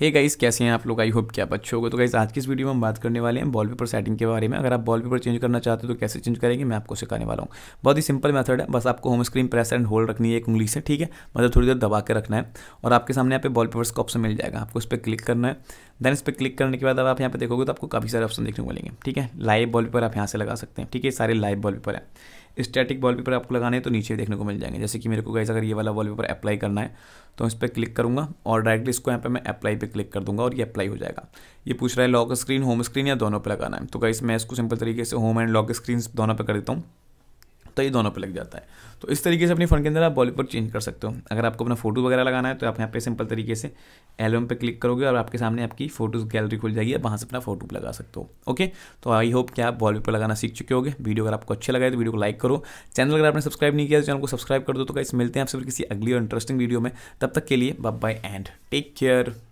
hey guys कैसे हैं आप लोग आई होप कि आप अच्छे तो गाइस आज की इस वीडियो में हम बात करने वाले हैं बॉल पेपर सेटिंग के बारे में अगर आप बॉल चेंज करना चाहते हो तो कैसे चेंज करेंगे मैं आपको सिखाने वाला हूँ बहुत ही सिंपल मेथड है बस आपको home screen press and hold रखनी है एक उंगली से ठीक है मतलब थोड़ी देर दबा के रखना है और आपके सामने यहाँ पे बॉल पेपर्स का ऑप्शन मिल जाएगा आपको उस पर क्लिक करना है देन इस पर क्लिक करने के बाद अब आप यहाँ पे देखोगे तो आपको काफ़ी सारे ऑप्शन देखने को मिलेंगे ठीक है लाइव बॉल पेपर आप यहाँ से लगा सकते हैं ठीक है सारे लाइव बॉल पेपर है स्टैटिक वॉलपेपर आपको लगाने हैं तो नीचे देखने को मिल जाएंगे जैसे कि मेरे को गाइस अगर ये वाला वॉलपेपर अप्लाई करना है तो इस पर क्लिक करूँगा और डायरेक्टली इसको यहाँ पर मैं अप्लाई पे क्लिक कर दूँगा और ये अप्लाई हो जाएगा ये पूछ रहा है लॉक स्क्रीन होम स्क्रीन या दोनों पर लगाना है तो गाइस मैं इसको सिंपल तरीके से होम एंड लॉक स्क्रीन दोनों पर कर देता हूँ तो ये दोनों पे लग जाता है तो इस तरीके से अपने फ़ोन के अंदर आप बॉलीवुड चेंज कर सकते हो अगर आपको अपना फोटो वगैरह लगाना है तो आप यहाँ पे सिंपल तरीके से एल्बम पे क्लिक करोगे और आपके सामने आपकी फोटोज़ गैलरी खुल जाएगी वहाँ से अपना फोटो लगा सकते हो ओके तो आई होप कि आप वॉलपेपर लगाना सीख चुके होगे वीडियो अगर आपको अच्छे लगा तो वीडियो को लाइक करो चैनल अगर आपने सब्सक्राइब नहीं किया तो चैनल को सब्सक्राइब कर दो तो कैसे मिलते हैं आपसे किसी अगली और इंटरेस्टिंग वीडियो में तब तक के लिए बाय एंड टेक केयर